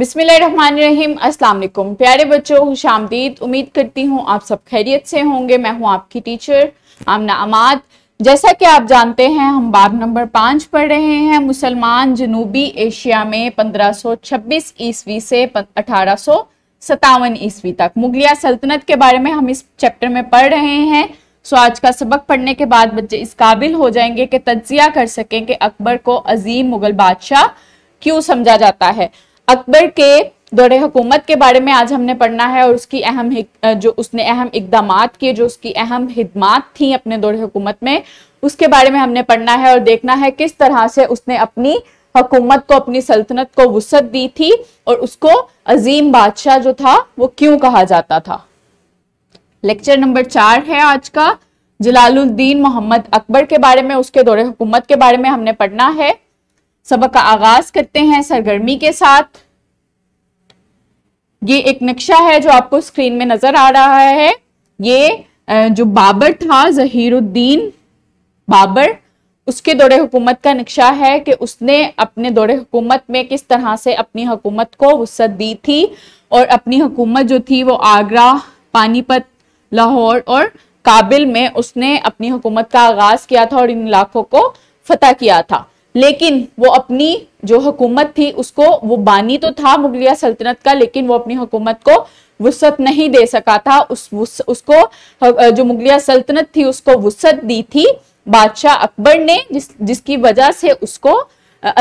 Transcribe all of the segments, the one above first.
बिस्मिल्लाहिर्रहमानिर्रहीम अस्सलाम वालेकुम प्यारे बच्चों खुश आमदीद उम्मीद करती हूँ आप सब खैरियत से होंगे मैं हूँ आपकी टीचर आमना अमाद जैसा कि आप जानते हैं हम बाब नंबर पाँच पढ़ रहे हैं मुसलमान जनूबी एशिया में 1526 ईस्वी से अठारह सतावन ईस्वी तक मुगलिया सल्तनत के बारे में हम इस चैप्टर में पढ़ रहे हैं सो आज का सबक पढ़ने के बाद बच्चे इस काबिल हो जाएंगे कि तजिया कर सकें कि अकबर को अजीम मुगल बादशाह क्यों समझा जाता है अकबर के दौरे हुकूमत के बारे में आज हमने पढ़ना है और उसकी अहम जो उसने अहम इकदाम किए जो उसकी अहम हिदमात थी अपने दौरे हुकूमत में उसके बारे में हमने पढ़ना है और देखना है किस तरह से उसने अपनी हकूमत को अपनी सल्तनत को वसत दी थी और उसको अजीम बादशाह जो था वो क्यों कहा जाता था लेक्चर नंबर चार है आज का जलालुद्दीन मोहम्मद अकबर के बारे में उसके दौरे हुकूमत के बारे में हमने पढ़ना है सबक का आगाज करते हैं सरगर्मी के साथ ये एक नक्शा है जो आपको स्क्रीन में नजर आ रहा है ये जो बाबर था जहीरुद्दीन बाबर उसके दौरे हुकूमत का नक्शा है कि उसने अपने दौरे हुकूमत में किस तरह से अपनी हुकूमत को वसत दी थी और अपनी हुकूमत जो थी वो आगरा पानीपत लाहौर और काबिल में उसने अपनी हुकूमत का आगाज किया था और इन इलाकों को फतेह किया था लेकिन वो अपनी जो हुकूमत थी उसको वो बानी तो था मुगलिया सल्तनत का लेकिन वो अपनी हुकूमत को वसत नहीं दे सका था उस, उस उसको जो मुगलिया सल्तनत थी उसको वसत दी थी बादशाह अकबर ने जिस जिसकी वजह से उसको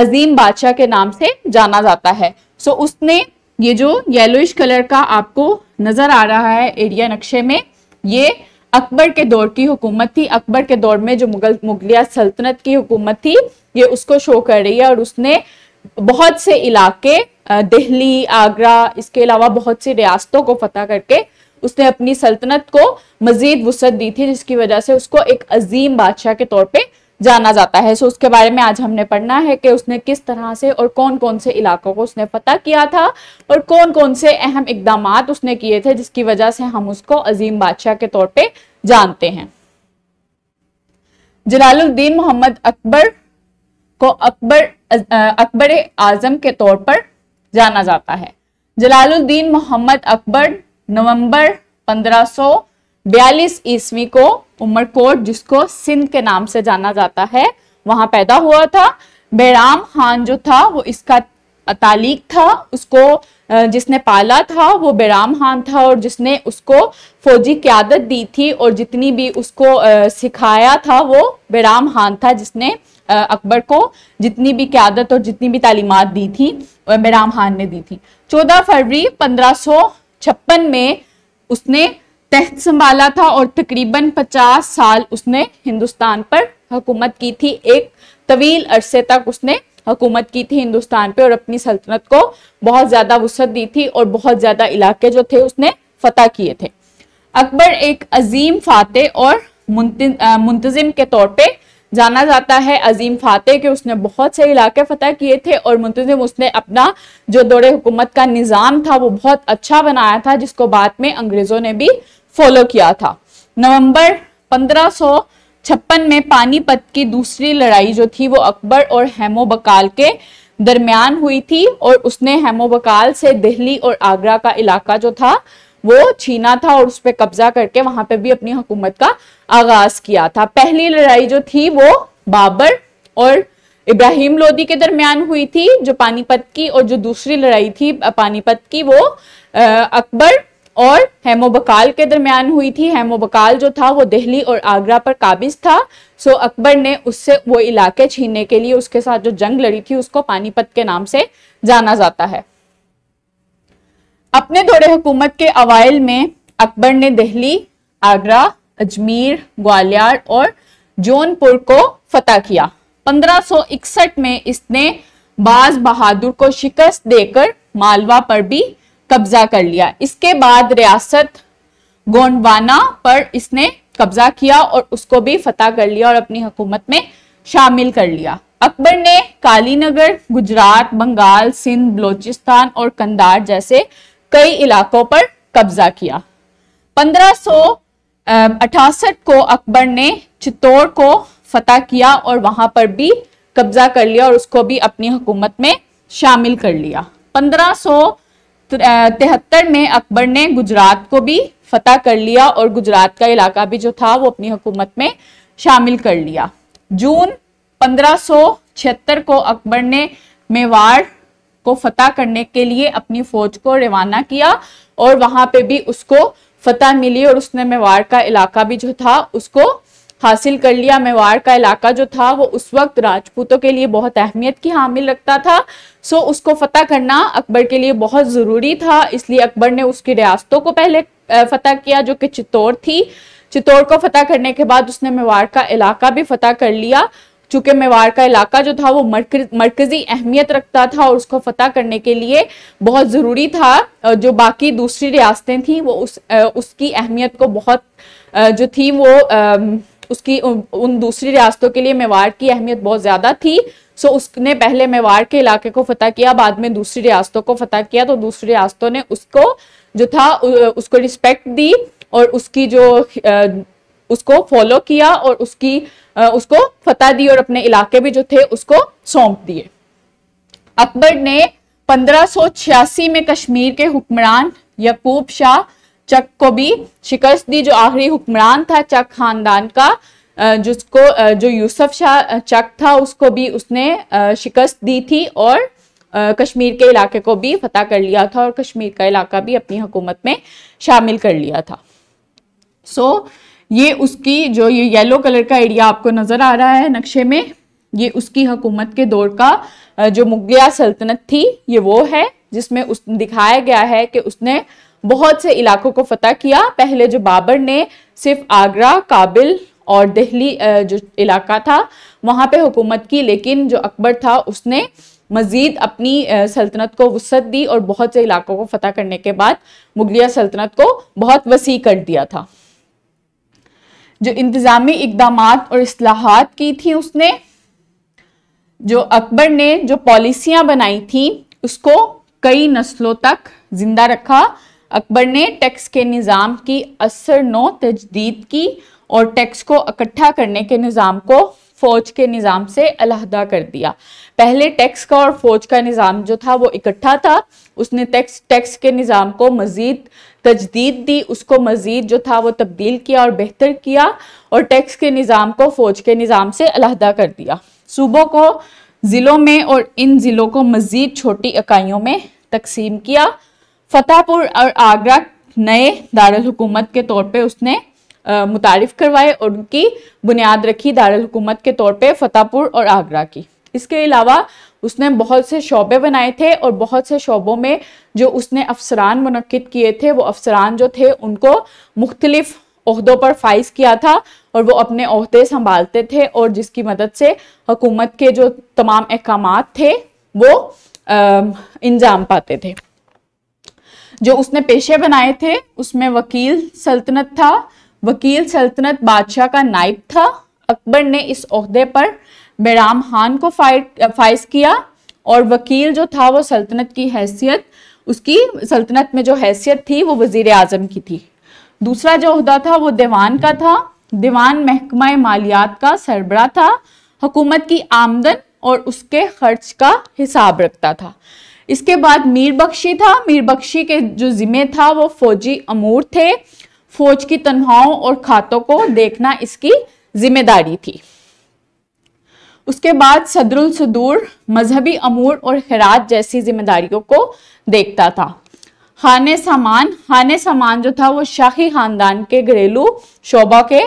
अजीम बादशाह के नाम से जाना जाता है सो उसने ये जो येलोइश कलर का आपको नजर आ रहा है एरिया नक्शे में ये अकबर के दौर की हुकूमत थी अकबर के दौर में जो मुगल मुगलिया सल्तनत की हुकूमत थी ये उसको शो कर रही है और उसने बहुत से इलाके दिल्ली आगरा इसके अलावा बहुत सी रियासतों को फतह करके उसने अपनी सल्तनत को मजीद वसत दी थी जिसकी वजह से उसको एक अजीम बादशाह के तौर पर जाना जाता है सो so, उसके बारे में आज हमने पढ़ना है कि उसने किस तरह से और कौन कौन से इलाकों को उसने फतह किया था और कौन कौन से अहम इकदाम उसने किए थे जिसकी वजह से हम उसको अजीम बादशाह के तौर पर जानते हैं जलालुद्दीन मोहम्मद अकबर को अकबर अकबर आजम के तौर पर जाना जाता है जलालुद्दीन मोहम्मद अकबर नवंबर सौ बयालीस ईस्वी को उमरकोट जिसको सिंध के नाम से जाना जाता है वहां पैदा हुआ था बैराम खान जो था वो इसका तालीक था उसको जिसने पाला था वो बैराम खान था और जिसने उसको फौजी क्यादत दी थी और जितनी भी उसको सिखाया था वो बैराम खान था जिसने अकबर को जितनी भी क्यादत और जितनी भी तालीमत दी थी बैराम खान ने दी थी चौदह फरवरी पंद्रह में उसने तहत संभाला था और तकरीबन 50 साल उसने हिंदुस्तान पर हुकूमत की थी एक तवील अरसे तक उसने हुकूमत की थी हिंदुस्तान पे और अपनी सल्तनत को बहुत ज़्यादा वसत दी थी और बहुत ज़्यादा इलाके जो थे उसने फतह किए थे अकबर एक अजीम फाते और मुंतजिम के तौर पर जाना जाता है अजीम फाते के उसने बहुत से इलाके फतेह किए थे और मुंतजिम उसने अपना जो दौरे हुकूमत का निज़ाम था वो बहुत अच्छा बनाया था जिसको बाद में अंग्रेज़ों ने भी फॉलो किया था नवंबर पंद्रह छप्पन में पानीपत की दूसरी लड़ाई जो थी वो अकबर और हेमो बकाल के दरमियान हुई थी और उसने हेमो बकाल से दिल्ली और आगरा का इलाका जो था वो छीना था और उस पर कब्जा करके वहां पे भी अपनी हुकूमत का आगाज किया था पहली लड़ाई जो थी वो बाबर और इब्राहिम लोदी के दरमियान हुई थी जो पानीपत की और जो दूसरी लड़ाई थी पानीपत की वो अकबर और हेमो बकाल के दरमियान हुई थी हेमो बकाल जो था वो दिल्ली और आगरा पर काबिज था सो अकबर ने उससे वो इलाके छीनने के लिए उसके साथ जो जंग लड़ी थी उसको पानीपत के नाम से जाना जाता है अपने दौरे हुकूमत के अवाइल में अकबर ने दिल्ली आगरा अजमेर ग्वालियर और जौनपुर को फतह किया 1561 में इसने बाज बहादुर को शिकस्त देकर मालवा पर भी कब्जा कर लिया इसके बाद रियासत गोंडवाना पर इसने कब्जा किया और उसको भी फतह कर लिया और अपनी हुकूमत में शामिल कर लिया अकबर ने कालीनगर गुजरात बंगाल सिंध बलोचिस्तान और कंदार जैसे कई इलाकों पर कब्जा किया 1500 अठासठ को अकबर ने चित्तौड़ को फतह किया और वहां पर भी कब्जा कर लिया और उसको भी अपनी हुकूमत में शामिल कर लिया पंद्रह तिहत्तर में अकबर ने गुजरात को भी फतह कर लिया और गुजरात का इलाका भी जो था वो अपनी हुकूमत में शामिल कर लिया जून 1576 को अकबर ने मेवाड़ को फतह करने के लिए अपनी फौज को रवाना किया और वहां पे भी उसको फतह मिली और उसने मेवाड़ का इलाका भी जो था उसको हासिल कर लिया मेवाड़ का इलाका जो था वो उस वक्त राजपूतों के लिए बहुत अहमियत की हामिल रखता था सो उसको फतह करना अकबर के लिए बहुत ज़रूरी था इसलिए अकबर ने उसकी रियासतों को पहले फतह किया जो कि चित्तौड़ थी चित्तौड़ को फतह करने के बाद उसने मेवाड़ का इलाका भी फतह कर लिया चूंकि मेवाड़ का इलाका जो था वो मरकजी अहमियत रखता था और उसको फतह करने के लिए बहुत ज़रूरी था जो बाकी दूसरी रियासतें थीं वो उस उसकी अहमियत को बहुत जो थी वो उसकी उन दूसरी रियासतों के लिए मेवाड़ की अहमियत बहुत ज़्यादा थी सो उसने पहले मेवाड़ के इलाके को फतह किया बाद में दूसरी रियासतों को फतह किया तो दूसरी रियासतों ने उसको जो था उसको रिस्पेक्ट दी और उसकी जो उसको फॉलो किया और उसकी उसको फतह दी और अपने इलाके भी जो थे उसको सौंप दिए अकबर ने 1586 में कश्मीर के हुक्मरान यकूब शाह चक को भी शिकस्त दी जो आखिरी हुक्मरान था चक खानदान का जिसको जो यूसुफ शाह चक था उसको भी उसने शिकस्त दी थी और कश्मीर के इलाके को भी फतह कर लिया था और कश्मीर का इलाका भी अपनी हुकूमत में शामिल कर लिया था सो so, ये उसकी जो ये येलो कलर का एरिया आपको नज़र आ रहा है नक्शे में ये उसकी हुकूमत के दौर का जो मुगलिया सल्तनत थी ये वो है जिसमें उस दिखाया गया है कि उसने बहुत से इलाकों को फतह किया पहले जो बाबर ने सिर्फ आगरा काबिल और दिल्ली जो इलाका था वहाँ पे हुकूमत की लेकिन जो अकबर था उसने मज़ीद अपनी सल्तनत को वसत दी और बहुत से इलाकों को फतह करने के बाद मुगलिया सल्तनत को बहुत वसी कर दिया था जो इंतज़ामी इकदाम और असलाहत की थी उसने जो अकबर ने जो पॉलिसियां बनाई थी उसको कई नस्लों तक जिंदा रखा अकबर ने टैक्स के निज़ाम की असर नो तजदीद की और टैक्स को इकट्ठा करने के निज़ाम को फ़ौज के निज़ाम से अलहदा कर दिया पहले टैक्स का और फ़ौज का निज़ाम जो था वो इकट्ठा था उसने टैक्स टैक्स के निज़ाम को मज़ीद तजदीद दी उसको मज़ीद जो था वो तब्दील किया और बेहतर किया और टैक्स के निज़ाम को फ़ौज के निज़ाम से अलहदा कर दिया सूबों को ज़िलों में और इन ज़िलों को मज़ीद छोटी इकाइयों में तकसीम किया फतेहपुर और आगरा नए दारकूमत के तौर पर उसने मुतारफ़ करवाए और उनकी बुनियाद रखी दारकूमत के तौर पर फतेहपुर और आगरा की इसके अलावा उसने बहुत से शोबे बनाए थे और बहुत से शोबों में जो उसने अफसरान मनद किए थे वो अफसरान जो थे उनको मुख्तलिफों पर फाइज किया था और वो अपने अहदे संभालते थे और जिसकी मदद से हकूमत के जो तमाम अहकाम थे वो इंजाम पाते थे जो उसने पेशे बनाए थे उसमें वकील सल्तनत था वकील सल्तनत बादशाह का नाइब था अकबर ने इस अहदे पर बैराम खान को फाइज किया और वकील जो था वो सल्तनत की हैसियत उसकी सल्तनत में जो हैसियत थी वो वजीर आजम की थी दूसरा जो अहदा था वो दीवान का था दीवान महकमा मालियात का सरबरा था हुकूमत की आमदन और उसके खर्च का हिसाब रखता था इसके बाद मीर बख्शी था मीर बख्शी के जो ज़िम्मे था वो फौजी अमूर थे फौज की तनख्वाहों और खातों को देखना इसकी जिम्मेदारी थी उसके बाद सदरुल सदूर मजहबी अमूर और खरात जैसी जिम्मेदारियों को देखता था खान सामान खान सामान जो था वो शाही खानदान के घरेलू शोबा के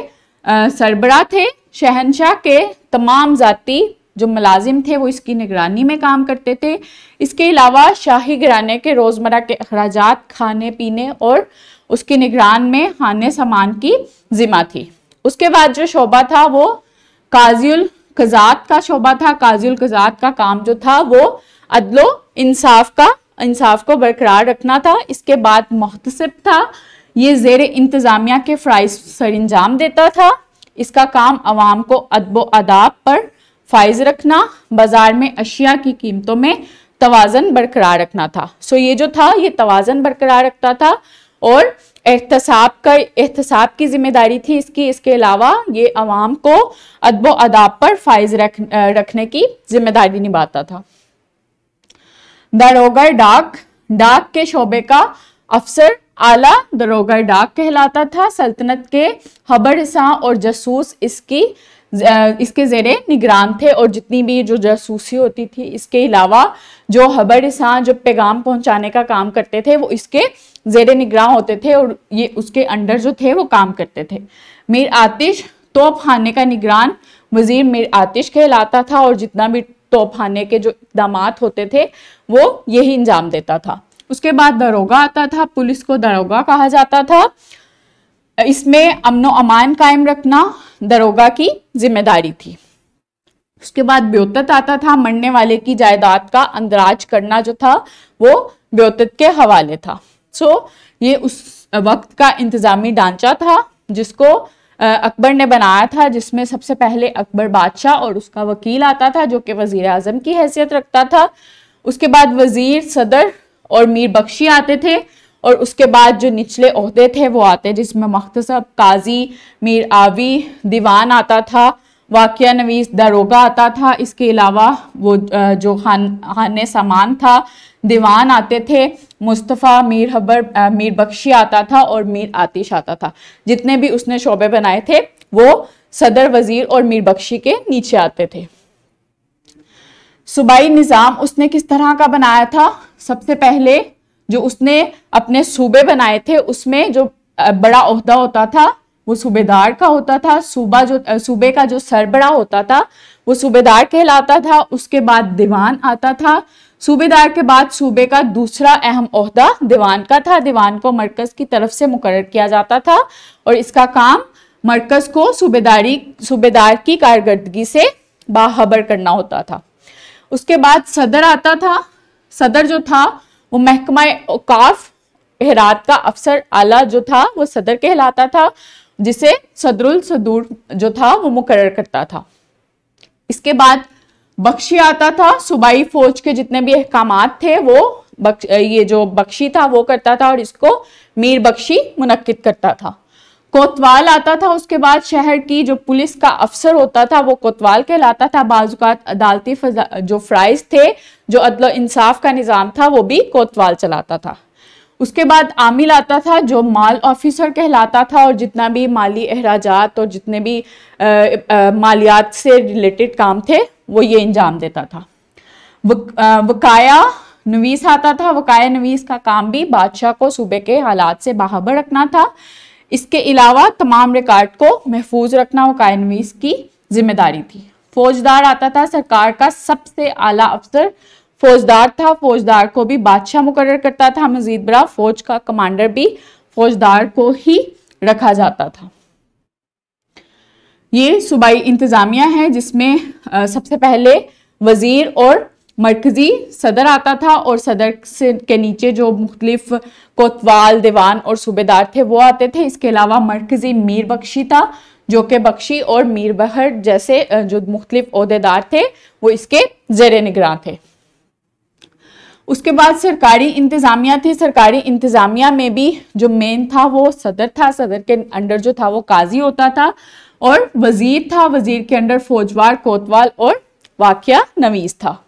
सरबरा थे शहनशाह के तमाम जाति जो मुलाजिम थे वो इसकी निगरानी में काम करते थे इसके अलावा शाही घराने के रोज़मर्रा के अखराज खाने पीने और उसकी निगरान में हान सामान की जिम्मा थी उसके बाद जो शोबा था वो काजियल कजात का शोबा था काजियल कजात का काम जो था वो अदलो इंसाफ का इंसाफ को बरकरार रखना था इसके बाद मुहतसब था ये जेर इंतज़ामिया के फ़्राइज सर अंजाम देता था इसका काम अवाम को अदब अदाब पर फाइज रखना बाज़ार में अशिया की कीमतों में तोज़न बरकरार रखना था सो ये जो था ये तोज़न बरकरार रखता था और एहतसाब का एहतसाब की जिम्मेदारी थी इसकी इसके अलावा ये अवाम को अदबो अदाब पर फाइज रख, रखने की जिम्मेदारी निभाता था दरोगर डाक डाक के शोबे का अफसर आला दरोगा डाक कहलाता था सल्तनत के हबरसा और जसूस इसकी इसके ज़ेर निगरान थे और जितनी भी जो जासूसी होती थी इसके अलावा जो हबर इसान जो पैगाम पहुंचाने का काम करते थे वो इसके ज़ेर निगरान होते थे और ये उसके अंडर जो थे वो काम करते थे मीर आतिश खाने का निगरान वजीर मीर आतिश कहलाता था और जितना भी खाने के जो इकदाम होते थे वो यही इंजाम देता था उसके बाद दरोगा आता था पुलिस को दरोगा कहा जाता था इसमें अमनो अमान कायम रखना दरोगा की जिम्मेदारी थी उसके बाद ब्योतत आता था मरने वाले की जायदाद का अंदराज करना जो था वो ब्योतत के हवाले था सो so, ये उस वक्त का इंतजामी ढांचा था जिसको अकबर ने बनाया था जिसमें सबसे पहले अकबर बादशाह और उसका वकील आता था जो कि वजीर अजम की हैसियत रखता था उसके बाद वजीर सदर और मीर बख्शी आते थे और उसके बाद जो निचले अहदे थे वो आते जिसमें मख्तसब काजी मीर आवी दीवान आता था वाक़ नवीस दरोगा आता था इसके अलावा वो जो खान खान सामान था दीवान आते थे मुस्तफ़ा मीर हबर मीर बख्शी आता था और मीर आतिश आता था जितने भी उसने शोबे बनाए थे वो सदर वज़ीर और मीर बख्शी के नीचे आते थे सूबाई निज़ाम उसने किस तरह का बनाया था सबसे पहले जो उसने अपने सूबे बनाए थे उसमें जो बड़ा अहदा होता था वो सूबेदार का होता था सूबा जो सूबे का जो सरबरा होता था वो सूबेदार कहलाता था उसके बाद दीवान आता था सूबेदार के बाद सूबे का दूसरा अहम अहदा दीवान का था दीवान को मरकज की तरफ से मुकर किया जाता था और इसका काम मरकज को सूबेदारी सूबेदार की कारकर्दगी से बाहबर करना होता था उसके बाद सदर आता था सदर जो था वो महकमा औकाफ हेरात का अफसर आला जो था वो सदर कहलाता था जिसे सदरुल सदूर जो था वो मुकर करता था इसके बाद बख्शी आता था सूबाई फौज के जितने भी अहकाम थे वो बक्ष, ये जो बख्शी था वो करता था और इसको मीर बख्शी मुनक्द करता था कोतवाल आता था उसके बाद शहर की जो पुलिस का अफसर होता था वो कोतवाल कहलाता था बाजुकात अदालती जो फ्राइज थे जो अदल इंसाफ का निज़ाम था वो भी कोतवाल चलाता था उसके बाद आमिल आता था जो माल ऑफिसर कहलाता था और जितना भी माली अहराजात और जितने भी मालियात से रिलेटेड काम थे वो ये इंजाम देता था आ, वकाया नवीस आता था वकाया नवीस का काम भी बादशाह को सूबे के हालात से बाहर रखना था इसके अलावा तमाम रिकॉर्ड को महफूज रखना कायनवीस की जिम्मेदारी थी फौजदार आता था सरकार का सबसे आला अफसर फौजदार था फौजदार को भी बादशाह मुकर करता था मजीद बड़ा फौज का कमांडर भी फौजदार को ही रखा जाता था ये सूबाई इंतज़ामिया है जिसमें सबसे पहले वज़ीर और मरकज़ी सदर आता था और सदर से के नीचे जो मुख्तलिफ कोतवाल दीवान और सूबेदार थे वो आते थे इसके अलावा मरकज़ी मीर बख्शी था जो कि बख्शी और मीर बहर जैसे जो मुख्तलिफ अहदेदार थे वो इसके जेर निगरान थे उसके बाद सरकारी इंतज़ामिया थी सरकारी इंतज़ामिया में भी जो मेन था वो सदर था सदर के अंडर जो था वो काजी होता था और वज़ीर था वज़ीर के अंडर फौजवार कोतवाल और वाक़ नवीस था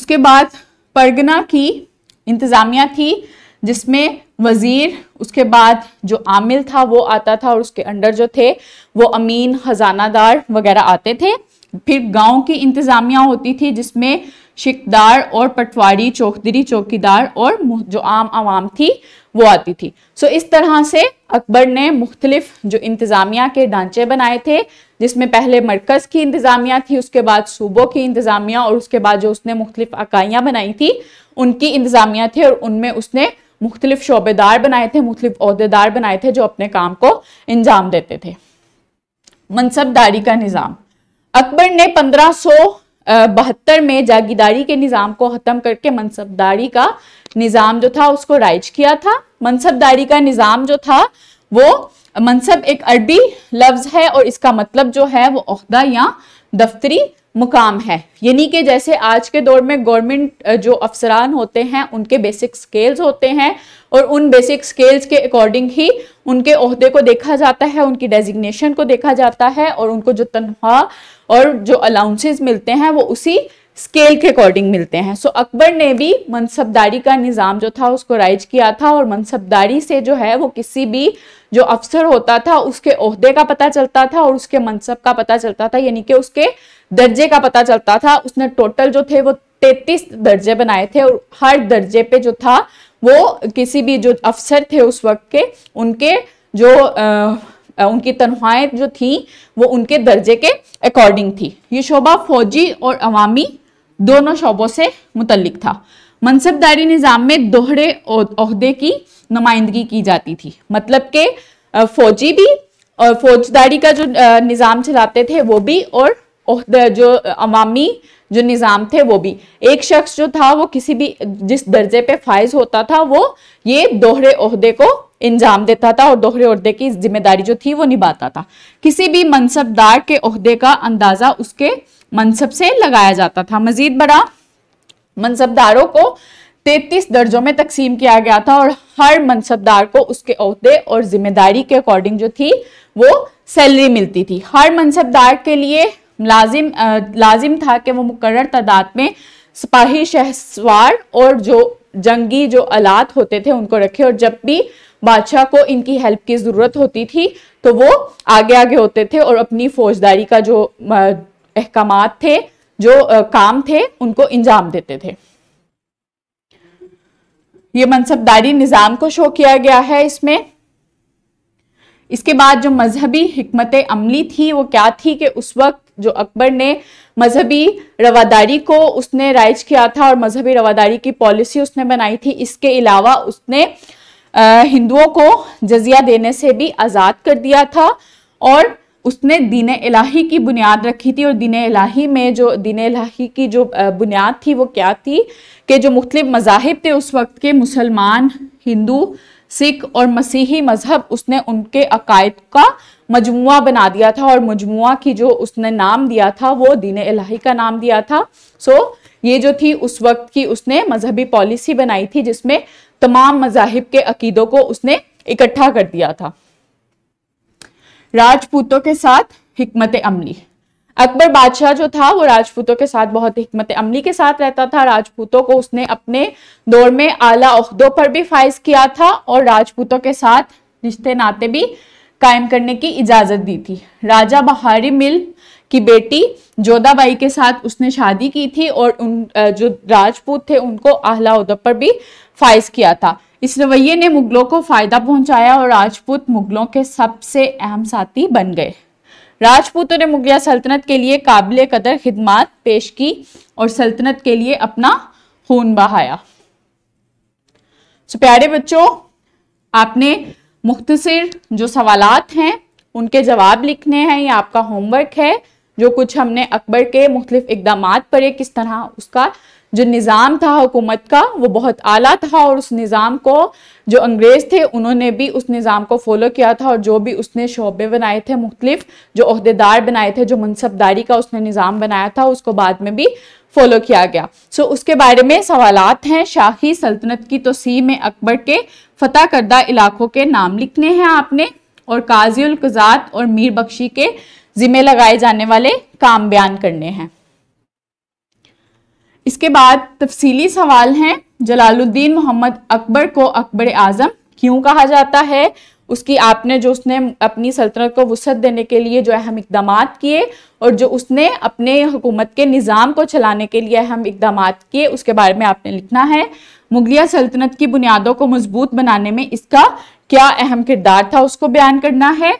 उसके बाद परगना की इंतज़ामिया थी जिसमें वज़ीर उसके बाद जो आमिल था वो आता था और उसके अंडर जो थे वो अमीन ख़जानादार वगैरह आते थे फिर गांव की इंतज़ामिया होती थी जिसमें शिकदार और पटवारी चौकदरी चौकीदार और जो आम आवाम थी वो आती थी सो इस तरह से अकबर ने मुख्तलिफ जो इंतज़ामिया के ढांचे बनाए थे जिसमें पहले मरकज़ की इंतज़ामिया थी उसके बाद सूबों की इंतज़ामिया और उसके बाद जो उसने मुख्तलिफ अकाइयाँ बनाई थी उनकी इंतज़ामिया थी और उनमें उसने मुख्तलिफ शोबेदार बनाए थे मुख्तलिफ अहदेदार बनाए थे जो अपने काम को अंजाम देते थे मनसबदारी का निज़ाम अकबर ने पंद्रह बहत्तर में जागीदारी के निज़ाम को ख़त्म करके मनसबदारी का निज़ाम जो था उसको राइज किया था मनसबदारी का निज़ाम जो था वो मनसब एक अरबी लफ्ज़ है और इसका मतलब जो है वो अहदा या दफ्तरी मुकाम है यानी कि जैसे आज के दौर में गवर्नमेंट जो अफसरान होते हैं उनके बेसिक स्केल्स होते हैं और उन बेसिक स्केल्स के अकॉर्डिंग ही उनके अहदे को देखा जाता है उनकी डेजिग्नेशन को देखा जाता है और उनको जो तनख्वाह और जो अलाउंसेस मिलते हैं वो उसी स्केल के अकॉर्डिंग मिलते हैं सो so, अकबर ने भी मनसबदारी का निज़ाम जो था उसको राइज किया था और मनसबदारी से जो है वो किसी भी जो अफसर होता था उसके अहदे का पता चलता था और उसके मनसब का पता चलता था यानी कि उसके दर्जे का पता चलता था उसने टोटल जो थे वो तैतीस दर्जे बनाए थे और हर दर्जे पे जो था वो किसी भी जो अफसर थे उस वक्त के उनके जो आ, उनकी तनख्वाहें जो थी वो उनके दर्जे के अकॉर्डिंग थी ये शोबा फौजी और अवामी दोनों शोबों से मुतलिक था मनसबदारी निज़ाम में दोहरे अहदे की नुमाइंदगी की जाती थी मतलब के फौजी भी और फौजदारी का जो निज़ाम चलाते थे वो भी और जो अवामी जो निज़ाम थे वो भी एक शख्स जो था वो किसी भी जिस दर्जे पे फाइज होता था वो ये दोहरे अहदे को इंजाम देता था और दोहरे अहदे की जिम्मेदारी जो थी वो निभाता था किसी भी मनसबदार के अहदे का अंदाज़ा उसके मनसब से लगाया जाता था मजीद बड़ा मनसबदारों को तैतीस दर्जों में तकसीम किया गया था और हर मनसबदार को उसके अहदे और जिम्मेदारी के अकॉर्डिंग जो थी वो सैलरी मिलती थी हर मनसबदार के लिए लाजिम आ, लाजिम था कि वो मुकर तादाद में सिपाही शहसवार और जो जंगी जो आलात होते थे उनको रखे और जब भी बादशाह को इनकी हेल्प की ज़रूरत होती थी तो वो आगे आगे होते थे और अपनी फौजदारी का जो अहकाम थे जो आ, काम थे उनको इंजाम देते थे ये मनसबदारी निज़ाम को शो किया गया है इसमें इसके बाद जो मजहबी हमत अमली थी वो क्या थी कि उस वक्त जो अकबर ने मजहबी रवादारी को उसने राइज किया था और मजहबी रवादारी की पॉलिसी उसने बनाई थी इसके अलावा उसने हिंदुओं को जजिया देने से भी आज़ाद कर दिया था और उसने दीन इलाही की बुनियाद रखी थी और दीन इलाही में जो दीन इलाही की जो बुनियाद थी वो क्या थी कि जो मुख्तलिफ मजाहब थे उस वक्त के मुसलमान हिंदू सिख और मसीही मजहब उसने उनके अकायद का मजमु बना दिया था और मजमु की जो उसने नाम दिया था वो दीन अलाही का नाम दिया था सो so, ये जो थी उस वक्त की उसने मजहबी पॉलिसी बनाई थी जिसमें तमाम मजाहिब के अकीदों को उसने इकट्ठा कर दिया था राजपूतों के साथ हमत अमली अकबर बादशाह जो था वो राजपूतों के साथ बहुत हिकमत अमली के साथ रहता था राजपूतों को उसने अपने दौर में आला अहदों पर भी फाइज किया था और राजपूतों के साथ रिश्ते नाते भी कायम करने की इजाज़त दी थी राजा बहारी मिल की बेटी जोधाबाई के साथ उसने शादी की थी और उन जो राजपूत थे उनको आहला उदब पर भी फाइज किया था इस रवैये ने मुगलों को फ़ायदा पहुंचाया और राजपूत मुगलों के सबसे अहम साथी बन गए राजपूतों ने मुगलिया सल्तनत के लिए काबिल कदर खिदमात पेश की और सल्तनत के लिए अपना खून बहाया तो प्यारे बच्चों आपने मुख्तर जो सवालत हैं उनके जवाब लिखने हैं या आपका होमवर्क है जो कुछ हमने अकबर के मुख्तलिफ इकदाम पढ़े किस तरह उसका जो निज़ाम था हुकूमत का वो बहुत आला था और उस निज़ाम को जो अंग्रेज़ थे उन्होंने भी उस निज़ाम को फॉलो किया था और जो भी उसने शोबे बनाए थे मुख्तलिफ जो अहदेदार बनाए थे जो मनसबदारी का उसने निज़ाम बनाया था उसको बाद में भी फॉलो किया गया सो so, उसके बारे में सवालत हैं शाही सल्तनत की तोसी में अकबर के फ़तेह करदा इलाकों के नाम लिखने हैं आपने और काजी कजात और मीर बख्शी के ज़िम्मे लगाए जाने वाले काम बयान करने हैं इसके बाद तफसीली सवाल हैं जलालुद्दीन मोहम्मद अकबर को अकबर आज़म क्यों कहा जाता है उसकी आपने जो उसने अपनी सल्तनत को वसत देने के लिए जो अहम इकदाम किए और जो उसने अपने हुकूमत के निज़ाम को चलाने के लिए अहम इकदाम किए उसके बारे में आपने लिखना है मुगलिया सल्तनत की बुनियादों को मजबूत बनाने में इसका क्या अहम किरदार था उसको बयान करना है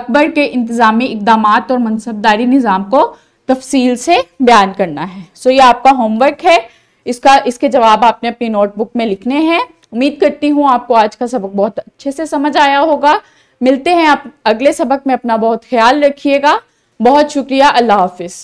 अकबर के इंतज़ामी इकदाम और मनसबदारी निज़ाम को तफसील से बयान करना है सो so, ये आपका होमवर्क है इसका इसके जवाब आपने अपनी नोटबुक में लिखने हैं उम्मीद करती हूँ आपको आज का सबक बहुत अच्छे से समझ आया होगा मिलते हैं आप अगले सबक में अपना बहुत ख्याल रखिएगा बहुत शुक्रिया अल्लाह हाफिज़